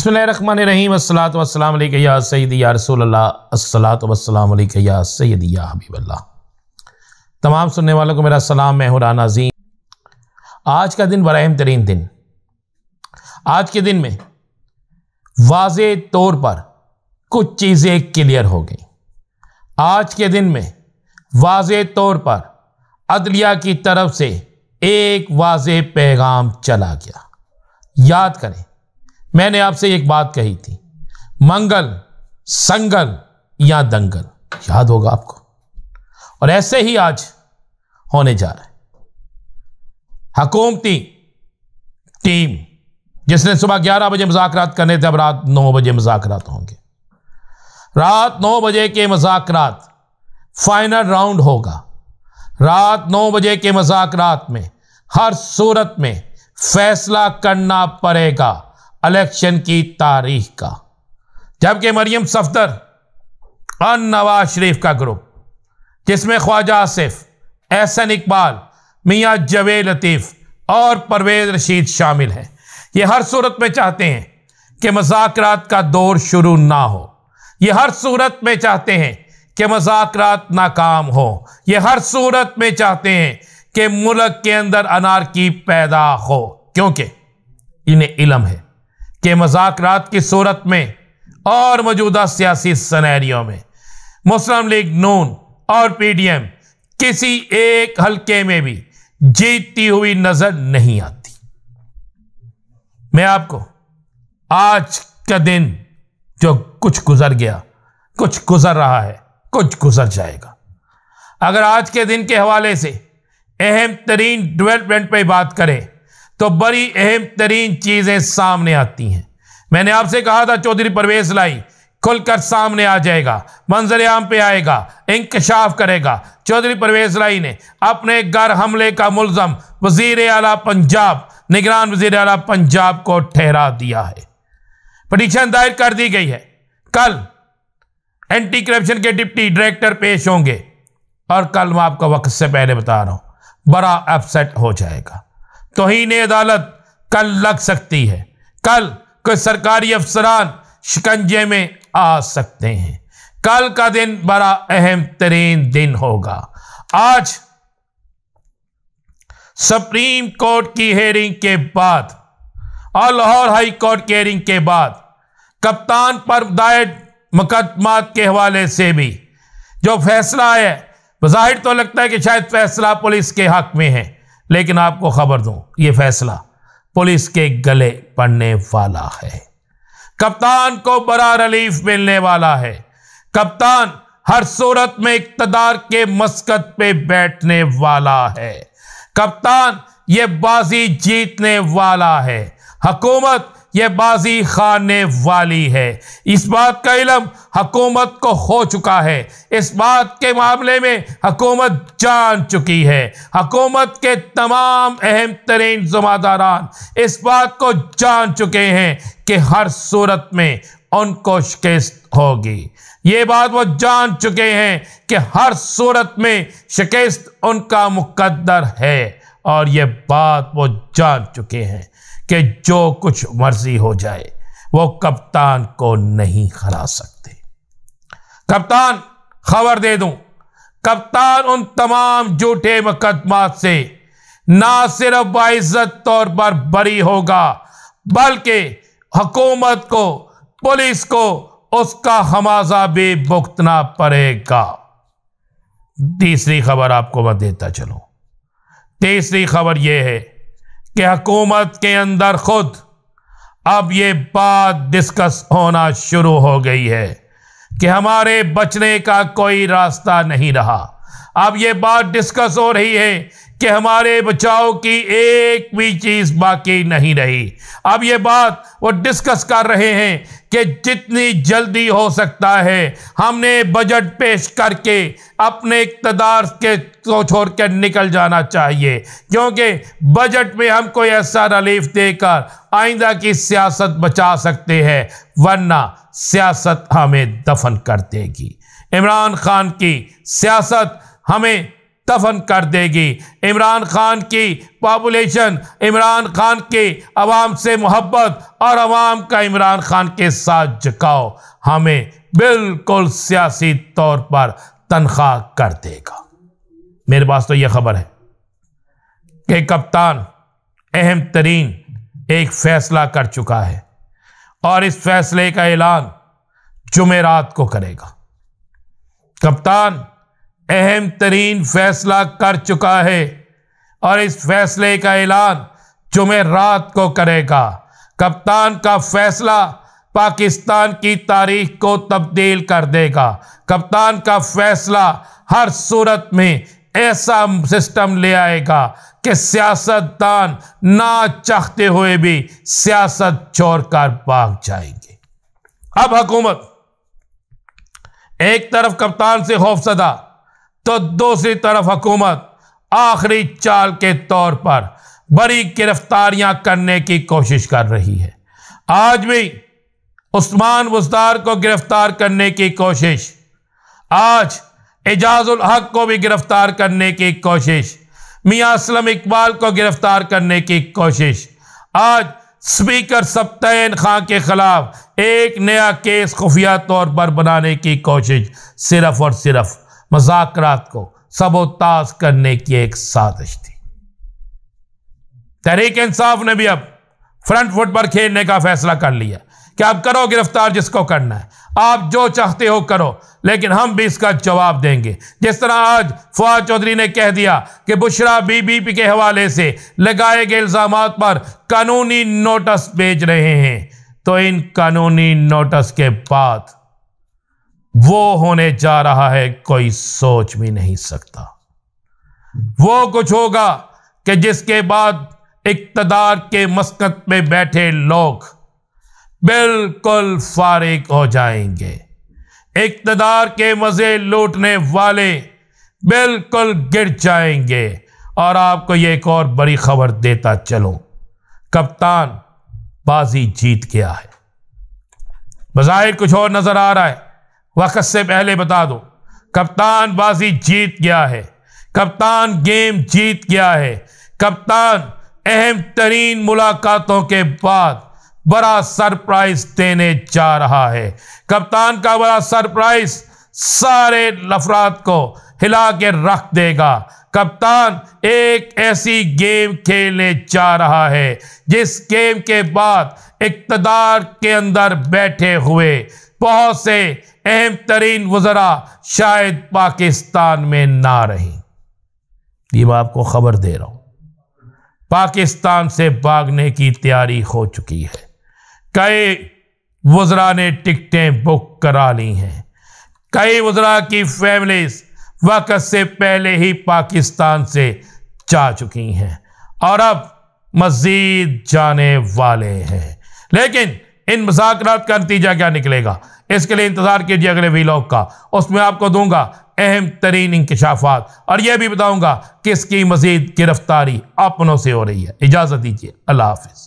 बसमीम असलातम या हबीबल्ला तमाम सुनने वालों को मेरा सलाम मैं हूँ नाजीम आज का दिन बरहम तरीन दिन आज के दिन में वाज तौर पर कुछ चीज़ें क्लियर हो गई आज के दिन में वाज तौर पर अदलिया की तरफ से एक वाज पैगाम चला गया याद करें मैंने आपसे एक बात कही थी मंगल संगल या दंगल याद होगा आपको और ऐसे ही आज होने जा रहा है हकूमती टीम जिसने सुबह 11 बजे मजाक करने थे अब रात 9 बजे मजाक होंगे रात 9 बजे के मजाक फाइनल राउंड होगा रात 9 बजे के मजाक में हर सूरत में फैसला करना पड़ेगा इलेक्शन की तारीख का जबकि मरियम सफदर और नवाज शरीफ का ग्रुप जिसमें ख्वाजा आसिफ एहसन इकबाल मियाँ जवे लतीफ़ और परवेज रशीद शामिल हैं ये हर सूरत में चाहते हैं कि मजाक का दौर शुरू ना हो ये हर सूरत में चाहते हैं कि मजाक नाकाम हो ये हर सूरत में चाहते हैं कि मुल्क के अंदर अनार की पैदा हो क्योंकि इन्हें इलम है के मजाक की सूरत में और मौजूदा सियासी सनैरियों में मुस्लिम लीग नून और पीडीएम किसी एक हलके में भी जीतती हुई नजर नहीं आती मैं आपको आज का दिन जो कुछ गुजर गया कुछ गुजर रहा है कुछ गुजर जाएगा अगर आज के दिन के हवाले से अहम तरीन डेवलपमेंट पर बात करें तो बड़ी अहम तरीन चीज़ें सामने आती हैं मैंने आपसे कहा था चौधरी परवेज लाई खुलकर सामने आ जाएगा मंजर आम पे आएगा इंकशाफ करेगा चौधरी परवेज लाई ने अपने घर हमले का मुलजम वजीर अला पंजाब निगरान वजीर अला पंजाब को ठहरा दिया है पटिशन दायर कर दी गई है कल एंटी करप्शन के डिप्टी डायरेक्टर पेश होंगे और कल मैं आपको वक्त से पहले बता रहा हूं बड़ा अपसेट हो जाएगा तोहन अदालत कल लग सकती है कल कोई सरकारी अफसरान शिकंजे में आ सकते हैं कल का दिन बड़ा अहम तरीन दिन होगा आज सुप्रीम कोर्ट की हेयरिंग के बाद और लाहौर हाई कोर्ट की हेयरिंग के बाद कप्तान पर दायर मुकदमात के हवाले से भी जो फैसला है जाहिर तो लगता है कि शायद फैसला पुलिस के हक में है लेकिन आपको खबर दूं ये फैसला पुलिस के गले पड़ने वाला है कप्तान को बड़ा रिलीफ मिलने वाला है कप्तान हर सूरत में इकतदार के मस्कत पे बैठने वाला है कप्तान ये बाजी जीतने वाला है हकूमत ये बाजी खाने वाली है इस बात का इलम हकूमत को हो चुका है इस बात के मामले में हकूमत जान चुकी है हकूमत के तमाम अहम तरीन जुम्मेदारान इस बात को जान चुके हैं कि हर सूरत में उनको शिकस्त होगी ये बात वो जान चुके हैं कि हर सूरत में शिकस्त उनका मुकद्दर है और ये बात वो जान चुके हैं कि जो कुछ मर्जी हो जाए वो कप्तान को नहीं हरा सकते कप्तान खबर दे दूं कप्तान उन तमाम झूठे मुकदमात से ना सिर्फ बाइज्जत तौर पर बरी होगा बल्कि हकूमत को पुलिस को उसका हमाजा भी भुगतना पड़ेगा तीसरी खबर आपको मैं देता चलूं तीसरी खबर यह है कि हकूमत के अंदर खुद अब ये बात डिस्कस होना शुरू हो गई है कि हमारे बचने का कोई रास्ता नहीं रहा अब ये बात डिस्कस हो रही है कि हमारे बचाव की एक भी चीज़ बाकी नहीं रही अब ये बात वो डिस्कस कर रहे हैं कि जितनी जल्दी हो सकता है हमने बजट पेश करके अपने इकतदार के को छोड़ कर निकल जाना चाहिए क्योंकि बजट में हम कोई ऐसा रिलीफ देकर आइंदा की सियासत बचा सकते हैं वरना सियासत हमें दफन कर देगी इमरान खान की सियासत हमें दफन कर देगी इमरान खान की पॉपुलेशन इमरान खान के आवाम से मोहब्बत और आवाम का इमरान खान के साथ झुकाव हमें बिल्कुल सियासी तौर पर तनख्वाह कर देगा मेरे पास तो यह खबर है कि कप्तान अहम तरीन एक फैसला कर चुका है और इस फैसले का ऐलान जुमेरात को करेगा कप्तान अहम तरीन फैसला कर चुका है और इस फैसले का ऐलान जुमे रात को करेगा कप्तान का फैसला पाकिस्तान की तारीख को तब्दील कर देगा कप्तान का फैसला हर सूरत में ऐसा सिस्टम ले आएगा कि सियासतदान ना चाहते हुए भी सियासत छोड़कर भाग जाएंगे अब हुकूमत एक तरफ कप्तान से खौफसदा तो दूसरी तरफ हुकूमत आखिरी चाल के तौर पर बड़ी गिरफ्तारियां करने की कोशिश कर रही है आज भी उस्मान बुस्तार को गिरफ्तार करने की कोशिश आज एजाजुल हक को भी गिरफ्तार करने की कोशिश मियाँ असलम इकबाल को गिरफ्तार करने की कोशिश आज स्पीकर सप्तैन खां के खिलाफ एक नया केस खुफिया तौर पर बनाने की कोशिश सिर्फ और सिर्फ मजाकरात को सबोताज करने की एक साजिश थी तहरीक इंसाफ ने भी अब फ्रंट फुट पर खेलने का फैसला कर लिया कि आप करो गिरफ्तार जिसको करना है आप जो चाहते हो करो लेकिन हम भी इसका जवाब देंगे जिस तरह आज फवाद चौधरी ने कह दिया कि बुशरा बीबीपी के हवाले से लगाए गए इल्ज़ाम पर कानूनी नोटिस भेज रहे हैं तो इन कानूनी नोटिस के बाद वो होने जा रहा है कोई सोच भी नहीं सकता वो कुछ होगा कि जिसके बाद इकतदार के मस्कत में बैठे लोग बिल्कुल फारिग हो जाएंगे इकतदार के मज़े लूटने वाले बिल्कुल गिर जाएंगे और आपको ये एक और बड़ी खबर देता चलो कप्तान बाजी जीत गया है बाहिर कुछ और नज़र आ रहा है वक्त से पहले बता दो कप्तान बाजी जीत गया है कप्तान गेम जीत गया है कप्तान अहम तरीन मुलाकातों के बाद बड़ा सरप्राइज देने जा रहा है कप्तान का बड़ा सरप्राइज सारे लफरात को हिला के रख देगा कप्तान एक ऐसी गेम खेलने जा रहा है जिस गेम के बाद इकतदार के अंदर बैठे हुए बहुत से अहम तरीन वजरा शायद पाकिस्तान में ना रही ये मैं आपको ख़बर दे रहा हूं पाकिस्तान से भागने की तैयारी हो चुकी है कई वजरा ने टिकटें बुक करा ली हैं कई वजरा की फैमिलीज वक़्त से पहले ही पाकिस्तान से जा चुकी हैं और अब मज़ीद जाने वाले हैं लेकिन इन मुजाकर का नतीजा क्या निकलेगा इसके लिए इंतज़ार कीजिए अगले वीलॉग का उसमें आपको दूंगा अहम तरीन इंकशाफात और यह भी बताऊंगा कि इसकी मजीद गिरफ्तारी अपनों से हो रही है इजाज़त दीजिए अल्लाह हाफिज़